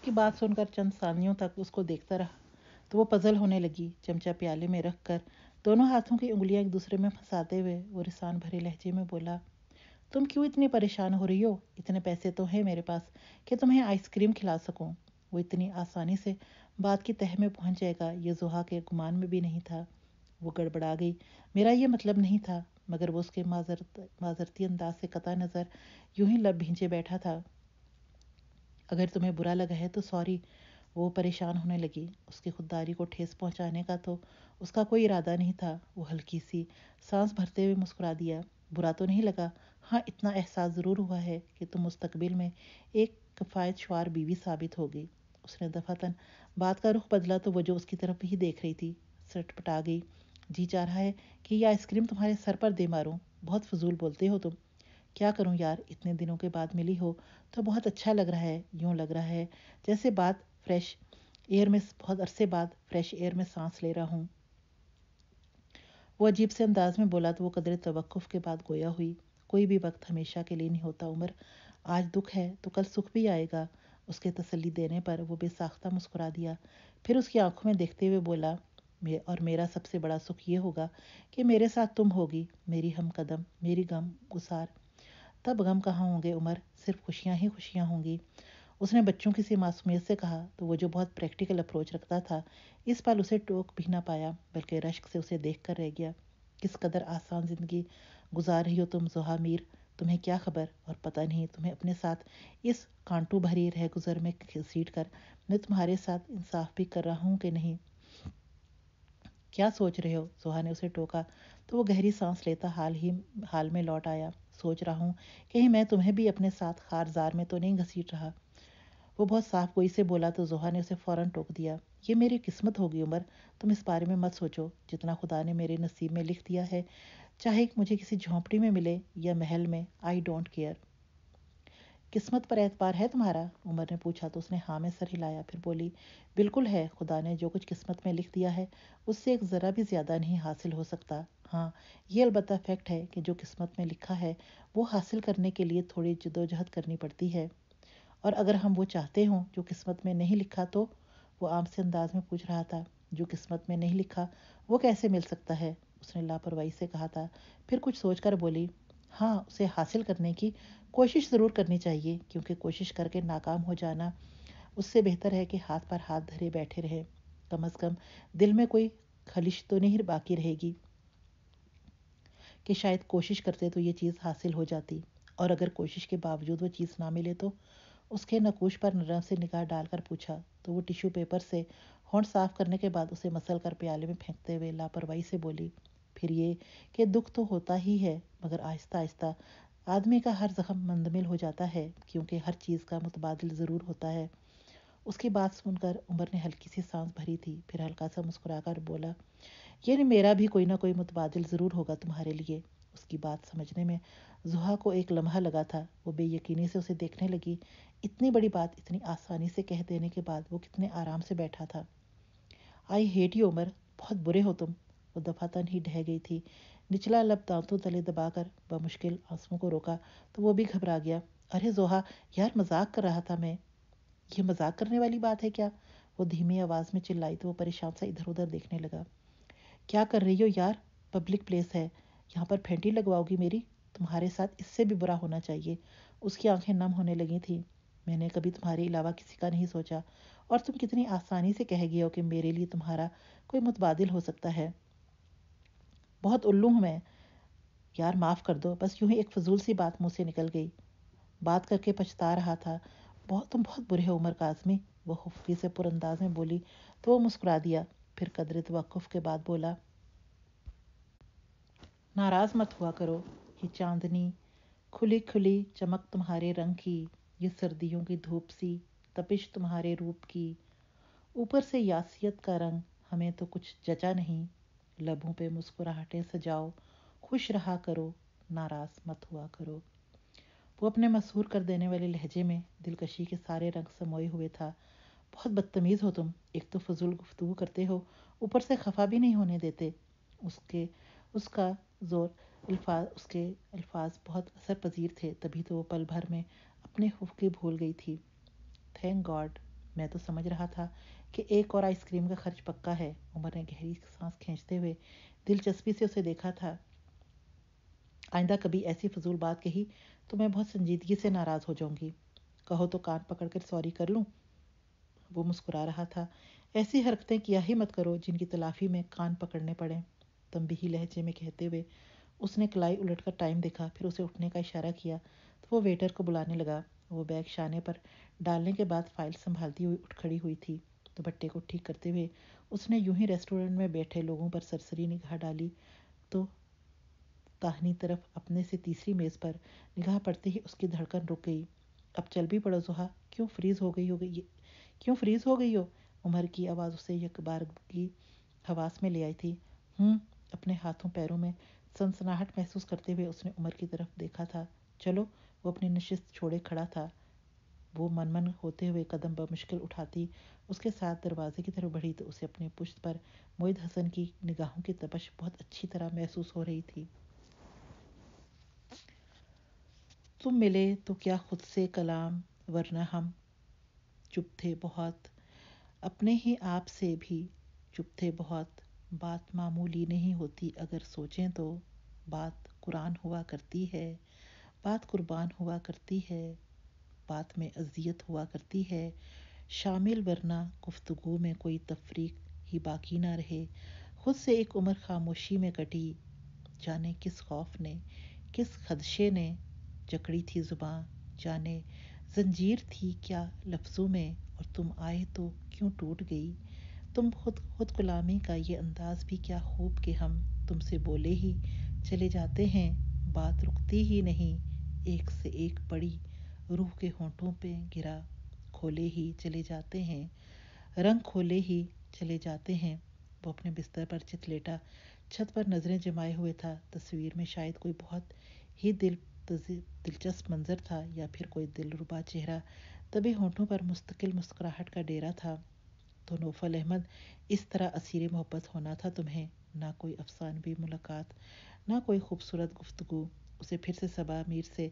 उसकी बात सुनकर चंद सालियों तक उसको देखता रहा तो वो पजल होने लगी चमचा प्याले में रख कर दोनों हाथों की उंगलियां एक दूसरे में फंसाते हुए वो रिसान भरे लहजे में बोला तुम क्यों इतनी परेशान हो रही हो इतने पैसे तो हैं मेरे पास कि तुम्हें आइसक्रीम खिला सकूं वो इतनी आसानी से बात की तह में पहुंच जाएगा ये जुहा के गुमान में भी नहीं था वो गड़बड़ा गई मेरा ये मतलब नहीं था मगर वो उसके माजरत माजरती अंदाज से कता नज़र यूं ही लब भींचे बैठा था अगर तुम्हें बुरा लगा है तो सॉरी वो परेशान होने लगी उसकी खुददारी को ठेस पहुंचाने का तो उसका कोई इरादा नहीं था वो हल्की सी सांस भरते हुए मुस्कुरा दिया बुरा तो नहीं लगा हाँ इतना एहसास ज़रूर हुआ है कि तुम मुस्तकबिल में एक कफ़ायत शुार बीवी साबित होगी उसने दफातन बात का रुख बदला तो वह जो उसकी तरफ ही देख रही थी सटपटा गई जी चाह रहा है कि यह आइसक्रीम तुम्हारे सर पर दे मारूँ बहुत फजूल बोलते हो तुम क्या करूं यार इतने दिनों के बाद मिली हो तो बहुत अच्छा लग रहा है यूं लग रहा है जैसे बात फ्रेश एयर में बहुत अरसे बाद फ्रेश एयर में सांस ले रहा हूँ वो अजीब से अंदाज में बोला तो वो कदर तवक़ के बाद गोया हुई कोई भी वक्त हमेशा के लिए नहीं होता उम्र आज दुख है तो कल सुख भी आएगा उसके तसल्ली देने पर वो बेसाख्ता मुस्कुरा दिया फिर उसकी आंखों में देखते हुए बोला मे और मेरा सबसे बड़ा सुख ये होगा कि मेरे साथ तुम होगी मेरी हम कदम मेरी गम गुसार तब गम कहाँ होंगे उमर सिर्फ खुशियाँ ही खुशियाँ होंगी उसने बच्चों की सी मासूमियत से कहा तो वो जो बहुत प्रैक्टिकल अप्रोच रखता था इस पल उसे टोक भी ना पाया बल्कि रश्क से उसे देख कर रह गया किस कदर आसान ज़िंदगी गुजार रही हो तुम जोहा मीर तुम्हें क्या खबर और पता नहीं तुम्हें अपने साथ इस कांटू भरी रह गुजर में घसीट कर मैं तुम्हारे साथ इंसाफ भी कर रहा हूँ कि नहीं क्या सोच रहे हो जोहा ने उसे टोका तो वो गहरी सांस लेता हाल ही हाल में लौट आया सोच रहा हूँ कहीं मैं तुम्हें भी अपने साथ खारजार में तो नहीं घसीट रहा वो बहुत साफ गोई से बोला तो जोहा ने उसे फ़ौरन टोक दिया ये मेरी किस्मत होगी उमर तुम इस बारे में मत सोचो जितना खुदा ने मेरे नसीब में लिख दिया है चाहे मुझे किसी झोंपड़ी में मिले या महल में आई डोंट केयर किस्मत पर एतबार है तुम्हारा उमर ने पूछा तो उसने हाँ में सर हिलाया फिर बोली बिल्कुल है खुदा ने जो कुछ किस्मत में लिख दिया है उससे एक ज़रा भी ज़्यादा नहीं हासिल हो सकता हाँ ये अलबत्त फैक्ट है कि जो किस्मत में लिखा है वो हासिल करने के लिए थोड़ी जदोजहद करनी पड़ती है और अगर हम वो चाहते हों जो किस्मत में नहीं लिखा तो वो आम से अंदाज में पूछ रहा था जो किस्मत में नहीं लिखा वो कैसे मिल सकता है उसने लापरवाही से कहा था फिर कुछ सोचकर बोली हाँ उसे हासिल करने की कोशिश ज़रूर करनी चाहिए क्योंकि कोशिश करके नाकाम हो जाना उससे बेहतर है कि हाथ पर हाथ धरे बैठे रहें कम अज़ कम दिल में कोई खलिश तो नहीं बाकी रहेगी कि शायद कोशिश करते तो ये चीज़ हासिल हो जाती और अगर कोशिश के बावजूद वो चीज़ ना मिले तो उसके नकूश पर नरम से निगाह डालकर पूछा तो वो टिश्यू पेपर से होंठ साफ करने के बाद उसे मसल कर प्याले में फेंकते हुए लापरवाही से बोली फिर ये कि दुख तो होता ही है मगर आहिस्ता आहिस्ता आदमी का हर ज़ख्म मंदमिल हो जाता है क्योंकि हर चीज़ का मुतबादल ज़रूर होता है उसकी बात सुनकर उमर ने हल्की सी सांस भरी थी फिर हल्का सा मुस्कुरा कर बोला नहीं मेरा भी कोई ना कोई मुतबादल ज़रूर होगा तुम्हारे लिए उसकी बात समझने में जुहा को एक लम्हा लगा था वो बेयकीनी से उसे देखने लगी इतनी बड़ी बात इतनी आसानी से कह देने के बाद वो कितने आराम से बैठा था आई हेट यू उमर बहुत बुरे हो तुम वो दफातन ही ढह गई थी निचला लब दांतों तले दबाकर बमुश्किल आंसुओं को रोका तो वो भी घबरा गया अरे जोहा यार मजाक कर रहा था मैं ये मजाक करने वाली बात है क्या वो धीमी आवाज़ में चिल्लाई तो वो परेशान सा इधर उधर देखने लगा क्या कर रही हो यार पब्लिक प्लेस है यहाँ पर फेंटी लगवाओगी मेरी तुम्हारे साथ इससे भी बुरा होना चाहिए उसकी आंखें नम होने लगी थी मैंने कभी तुम्हारे अलावा किसी का नहीं सोचा और तुम कितनी आसानी से कह गए हो कि मेरे लिए तुम्हारा कोई मुतबादिल हो सकता है बहुत उल्लू हूँ मैं यार माफ़ कर दो बस यूं ही एक फजूल सी बात मुँह से निकल गई बात करके पछता रहा था बहुत तुम बहुत बुरे हो उमर काजमी वह खुफगी से पुरंदाज में बोली तो वो मुस्कुरा दिया फिर कदर वकुफ के बाद बोला नाराज़ मत हुआ करो ये चांदनी खुली खुली चमक तुम्हारे रंग की ये सर्दियों की धूप सी तपिश तुम्हारे रूप की ऊपर से यासियत का रंग हमें तो कुछ जचा नहीं लबों पे मुस्कुराहटें सजाओ खुश रहा करो नाराज मत हुआ करो वो अपने मसूर कर देने वाले लहजे में दिलकशी के सारे रंग समोए हुए था बहुत बदतमीज़ हो तुम एक तो फजूल गुफ्तु करते हो ऊपर से खफा भी नहीं होने देते उसके उसका ज़ोर अल्फाज उसके अल्फाज बहुत असर पजीर थे तभी तो वो पल भर में अपने हुफ के भूल गई थी थैंक गॉड मैं तो समझ रहा था कि एक और आइसक्रीम का खर्च पक्का है उमर ने गहरी सांस खींचते हुए दिलचस्पी से उसे देखा था आइंदा कभी ऐसी फजूल बात कही तो मैं बहुत संजीदगी से नाराज़ हो जाऊंगी कहो तो कान पकड़कर सॉरी कर लूँ वो मुस्कुरा रहा था ऐसी हरकतें किया ही मत करो जिनकी तलाफी में कान पकड़ने पड़े ही लहजे में कहते हुए उसने कलाई उलट कर टाइम देखा फिर उसे उठने का इशारा किया वो वेटर को बुलाने लगा वो बैग शाने पर डालने के बाद फाइल संभालती हुई उठ खड़ी हुई थी तो भट्टे को ठीक करते हुए उसने यूं ही रेस्टोरेंट में बैठे लोगों पर सरसरी निगाह डाली तो ताहनी तरफ अपने से तीसरी मेज़ पर निगाह पड़ते ही उसकी धड़कन रुक गई अब चल भी पड़ो जुहा क्यों फ्रीज़ हो गई हो गई क्यों फ्रीज़ हो गई हो उमर की आवाज़ उसे यकबार की हवास में ले आई थी हूँ अपने हाथों पैरों में सनसनाहट महसूस करते हुए उसने उमर की तरफ देखा था चलो वो अपनी नशिस्त छोड़े खड़ा था वो मनमन होते हुए कदम बमुश्किल उठाती उसके साथ दरवाजे की तरफ बढ़ी तो उसे अपने पुश्त पर मोहित हसन की निगाहों की तपश बहुत अच्छी तरह महसूस हो रही थी तुम मिले तो क्या खुद से कलाम वरना हम चुप थे बहुत अपने ही आप से भी चुप थे बहुत बात मामूली नहीं होती अगर सोचें तो बात कुरान हुआ करती है बात कुर्बान हुआ करती है बात में अजियत हुआ करती है शामिल वरना गुफ्तगु में कोई तफरीक ही बाकी ना रहे खुद से एक उम्र खामोशी में कटी जाने किस खौफ ने किस खदशे ने जकड़ी थी जुबान जाने जंजीर थी क्या लफ्ज़ों में और तुम आए तो क्यों टूट गई तुम खुद खुद गुलामी का ये अंदाज़ भी क्या खूब कि हम तुमसे बोले ही चले जाते हैं बात रुकती ही नहीं एक से एक पड़ी रूह के होठों पे गिरा खोले ही चले जाते हैं रंग खोले ही चले जाते हैं वो अपने बिस्तर पर चित लेटा छत पर नज़रें जमाए हुए था तस्वीर में शायद कोई बहुत ही दिल दिलचस्प मंजर था या फिर कोई दिलरुबा चेहरा तभी होठों पर मुस्तकिल मुस्कुराहट का डेरा था तो नोफल अहमद इस तरह असीर मोहब्बत होना था तुम्हें ना कोई अफसानवी मुलाकात ना कोई खूबसूरत गुफ्तगु उसे फिर से सबा मीर से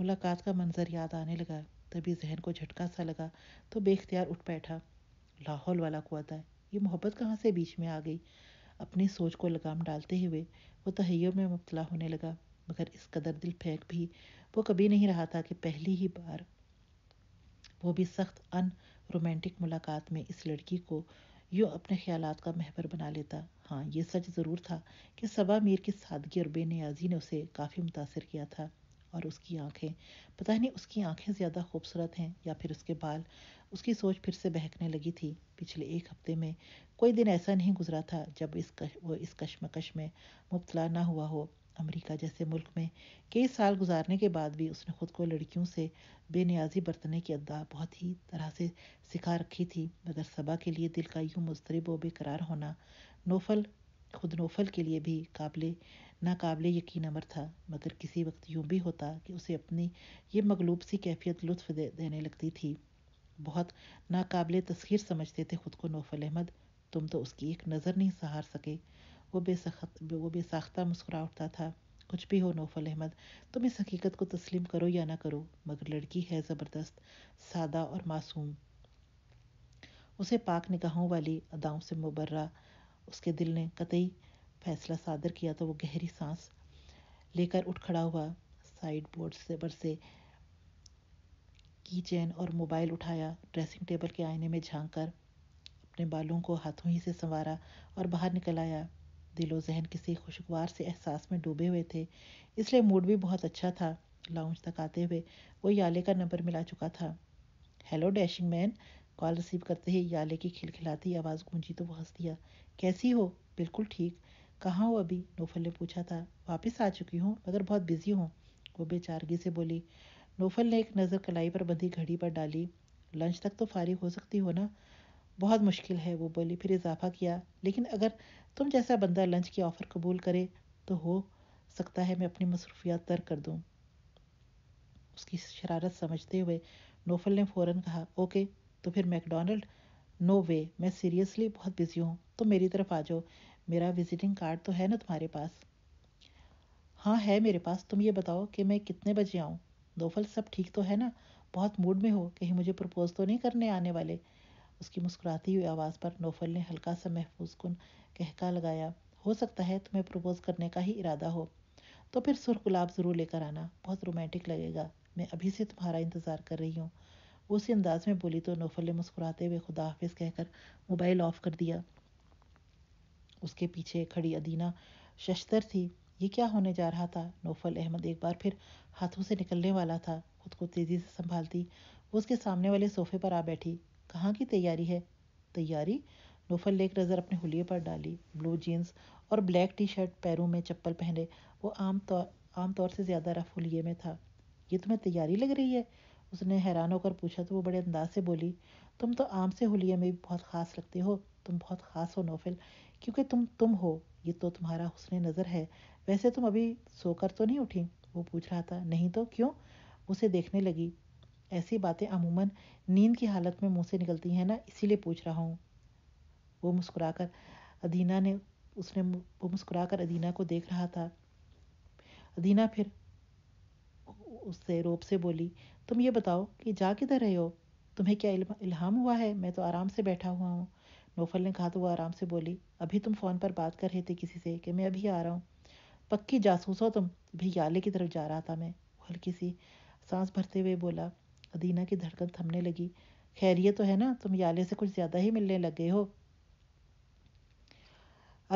मुलाकात का मंजर याद आने लगा तभी जहन को झटका सा लगा तो बेख्तियार उठ बैठा लाहौल वाला है ये मोहब्बत कहाँ से बीच में आ गई अपनी सोच को लगाम डालते हुए वो तहैयों में मुबतला होने लगा मगर इस कदर दिल फेंक भी वो कभी नहीं रहा था कि पहली ही बार वो भी सख्त अन रोमांटिक मुलाकात में इस लड़की को यूँ अपने ख्यालात का महवर बना लेता हाँ ये सच ज़रूर था कि सबा मीर की सादगी और बेनियाजी ने उसे काफ़ी मुतासर किया था और उसकी आंखें पता नहीं उसकी आंखें ज़्यादा खूबसूरत हैं या फिर उसके बाल उसकी सोच फिर से बहकने लगी थी पिछले एक हफ्ते में कोई दिन ऐसा नहीं गुजरा था जब इस कश, वो इस कश्मकश में मुबतला ना हुआ हो अमेरिका जैसे मुल्क में कई साल गुजारने के बाद भी उसने खुद को लड़कियों से बेनियाजी बरतने की अदा बहुत ही तरह से सिखा रखी थी मगर सबा के लिए दिल का यूँ मुस्तरब व बेकरार होना नोफल खुद नोफल के लिए भी काबिल नाकबले यकीन अमर था मगर किसी वक्त यूं भी होता कि उसे अपनी ये मगलूब सी कैफियत लुत्फ दे, देने लगती थी बहुत नाकबिल तस्खीर समझते थे खुद को नोफल अहमद तुम तो उसकी एक नज़र नहीं सहार सके वो बेसखत वो बेसाख्ता मुस्कुरा उठता था कुछ भी हो नोफल अहमद तुम इस हकीकत को तस्लीम करो या ना करो मगर लड़की है ज़बरदस्त सादा और मासूम उसे पाक निगाहों वाली अदाओं से मुबर्रा उसके दिल ने कतई फैसला सादर किया तो वो गहरी सांस लेकर उठ खड़ा हुआ साइड बोर्ड से पर से की चैन और मोबाइल उठाया ड्रेसिंग टेबल के आईने में झांक कर अपने बालों को हाथों ही से संवारा और बाहर निकल आया दिलो जहन किसी खुशगवार से एहसास में डूबे हुए थे इसलिए मूड भी बहुत अच्छा था लाउंज तक आते हुए वो याले का नंबर मिला चुका था hello dashing man call receive करते ही याले की खिलखिलाती आवाज़ गूंजी तो वो हंस दिया कैसी हो बिल्कुल ठीक कहाँ हो अभी नोफल ने पूछा था वापस आ चुकी हूँ मगर बहुत बिजी हूँ वो बेचारगी से बोली नोफल ने एक नज़र कलाई पर बंधी घड़ी पर डाली लंच तक तो फारिग हो सकती हो ना बहुत मुश्किल है वो बोली फिर इजाफा किया लेकिन अगर तुम जैसा बंदा लंच की ऑफ़र कबूल करे तो हो सकता है मैं अपनी मसरूफियात तर्क कर दूँ उसकी शरारत समझते हुए नोफल ने फ़ौरन कहा ओके तो फिर मैकडोनल्ड नो वे मैं सीरियसली बहुत बिजी हूँ तो मेरी तरफ आ जाओ मेरा विजिटिंग कार्ड तो है ना तुम्हारे पास हाँ है मेरे पास तुम ये बताओ कि मैं कितने बजे आऊँ दोफल सब ठीक तो है ना बहुत मूड में हो कहीं मुझे प्रपोज तो नहीं करने आने वाले उसकी मुस्कुराती हुई आवाज़ पर नोफल ने हल्का सा महफूज कन कहका लगाया हो सकता है तुम्हें प्रपोज करने का ही इरादा हो तो फिर सुर गुलाब ज़रूर लेकर आना बहुत रोमांटिक लगेगा मैं अभी से तुम्हारा इंतज़ार कर रही हूँ उसी अंदाज में बोली तो नौफल ने मुस्कुराते हुए खुदा हाफिज कहकर मोबाइल ऑफ कर दिया उसके पीछे खड़ी अदीना शशतर थी ये क्या होने जा रहा था नौफल अहमद एक बार फिर हाथों से निकलने वाला था खुद को तेज़ी से संभालती वो उसके सामने वाले सोफे पर आ बैठी कहाँ की तैयारी है तैयारी नौफल ने एक नज़र अपने हुलिये पर डाली ब्लू जीन्स और ब्लैक टी शर्ट पैरों में चप्पल पहने वो आम तौर आम तौर से ज़्यादा रफ हुलिये में था ये तुम्हें तैयारी लग रही है उसने हैरान होकर पूछा तो वो बड़े अंदाज से बोली तुम तो आम से होलिया में भी बहुत ख़ास लगते हो तुम बहुत ख़ास हो नोफिल क्योंकि तुम तुम हो ये तो तुम्हारा हुसन नज़र है वैसे तुम अभी सोकर तो नहीं उठी वो पूछ रहा था नहीं तो क्यों उसे देखने लगी ऐसी बातें अमूमन नींद की हालत में मुंह से निकलती हैं ना इसीलिए पूछ रहा हूँ वो मुस्कुराकर अदीना ने उसने वो मुस्कुराकर अदीना को देख रहा था अदीना फिर उससे रोब से बोली तुम ये बताओ कि जा किधर रहे हो तुम्हें क्या इल्हाम हुआ है मैं तो आराम से बैठा हुआ हूँ नौफल ने कहा तो वह आराम से बोली अभी तुम फ़ोन पर बात कर रहे थे किसी से कि मैं अभी आ रहा हूँ पक्की जासूस हो तुम अभी याले की तरफ जा रहा था मैं हल्की सी सांस भरते हुए बोला अदीना की धड़कन थमने लगी खैरियत तो है ना तुम याले से कुछ ज़्यादा ही मिलने लग गए हो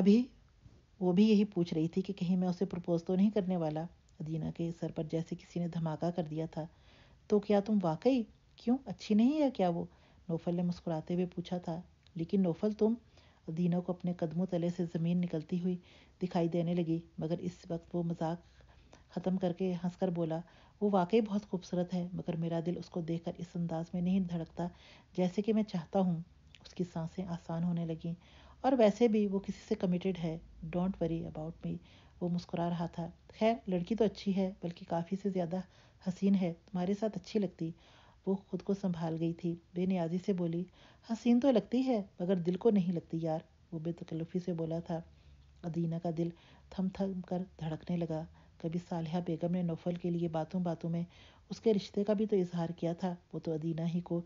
अभी वो भी यही पूछ रही थी कि कहीं मैं उसे प्रपोज तो नहीं करने वाला अदीना के सर पर जैसे किसी ने धमाका कर दिया था तो क्या तुम वाकई क्यों अच्छी नहीं है क्या वो नोफल ने मुस्कुराते हुए पूछा था लेकिन नोफल तुम अदीना को अपने कदमों तले से ज़मीन निकलती हुई दिखाई देने लगी मगर इस वक्त वो मजाक ख़त्म करके हंसकर बोला वो वाकई बहुत खूबसूरत है मगर मेरा दिल उसको देखकर इस अंदाज में नहीं धड़कता जैसे कि मैं चाहता हूँ उसकी सांसें आसान होने लगीं और वैसे भी वो किसी से कमिटेड है डोंट वरी अबाउट मी वो मुस्कुरा रहा था खैर लड़की तो अच्छी है बल्कि काफ़ी से ज़्यादा हसीन है तुम्हारे साथ अच्छी लगती वो खुद को संभाल गई थी बेनियाजी से बोली हसीन तो लगती है मगर दिल को नहीं लगती यार वो बेतकल्फ़ी से बोला था अदीना का दिल थम थम कर धड़कने लगा कभी सालिया बेगम ने नौफल के लिए बातों बातों में उसके रिश्ते का भी तो इजहार किया था वो तो अदीना ही को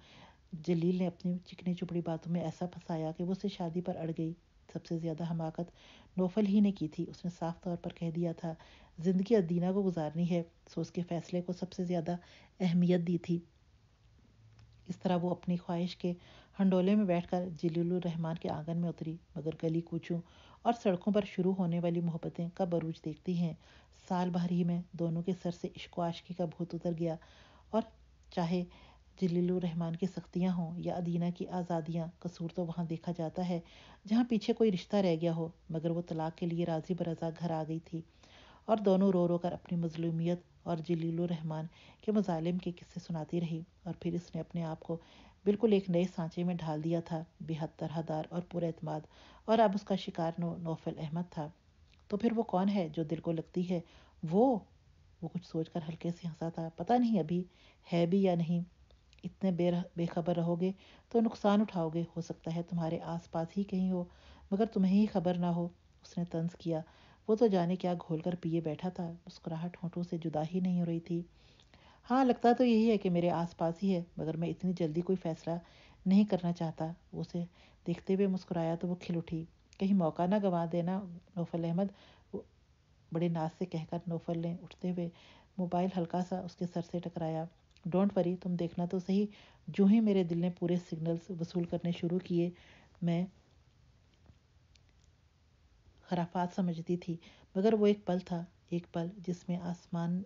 जलील ने अपनी चिकनी चुपड़ी बातों में ऐसा फंसाया कि वो उसे शादी पर अड़ गई सबसे ज़्यादा हमाकत नोफल ही ने की थी उसने साफ तौर पर कह दिया था ज़िंदगी अदीना को गुजारनी है सो उसके फैसले को सबसे ज़्यादा अहमियत दी थी इस तरह वो अपनी ख्वाहिश के हंडोले में बैठकर रहमान के आंगन में उतरी मगर गली कूचों और सड़कों पर शुरू होने वाली मोहब्बतें कब बरूज देखती हैं साल भर ही में दोनों के सर से इश्को आशकी का भूत उतर गया और चाहे जलीलुरहमान की सख्तियाँ हों या अदीना की आज़ादियाँ कसूर तो वहाँ देखा जाता है जहाँ पीछे कोई रिश्ता रह गया हो मगर वो तलाक के लिए राजी बरजा घर आ गई थी और दोनों रो रो कर अपनी मजलूमियत और जलीलुरहमान के मजालिम के किस्से सुनाती रही और फिर इसने अपने आप को बिल्कुल एक नए सांचे में ढाल दिया था बेहद तरहदार और पुरमाद और अब उसका शिकार नो नौफल अहमद था तो फिर वो कौन है जो दिल को लगती है वो वो कुछ सोच कर हल्के से हंसा था पता नहीं अभी है भी या नहीं इतने बे बेखबर रहोगे तो नुकसान उठाओगे हो सकता है तुम्हारे आसपास ही कहीं हो मगर तुम्हें ही खबर ना हो उसने तंज किया वो तो जाने क्या घोल कर पिए बैठा था मुस्कुराहट होठों से जुदा ही नहीं हो रही थी हाँ लगता तो यही है कि मेरे आसपास ही है मगर मैं इतनी जल्दी कोई फैसला नहीं करना चाहता उसे देखते हुए मुस्कुराया तो वो खिल उठी कहीं मौका ना गंवा देना नौफल अहमद बड़े नाज से कहकर नौफल ने उठते हुए मोबाइल हल्का सा उसके सर से टकराया डोंट वरी तुम देखना तो सही जो ही मेरे दिल ने पूरे सिग्नल्स वसूल करने शुरू किए मैं खराफात समझती थी मगर वो एक पल था एक पल जिसमें आसमान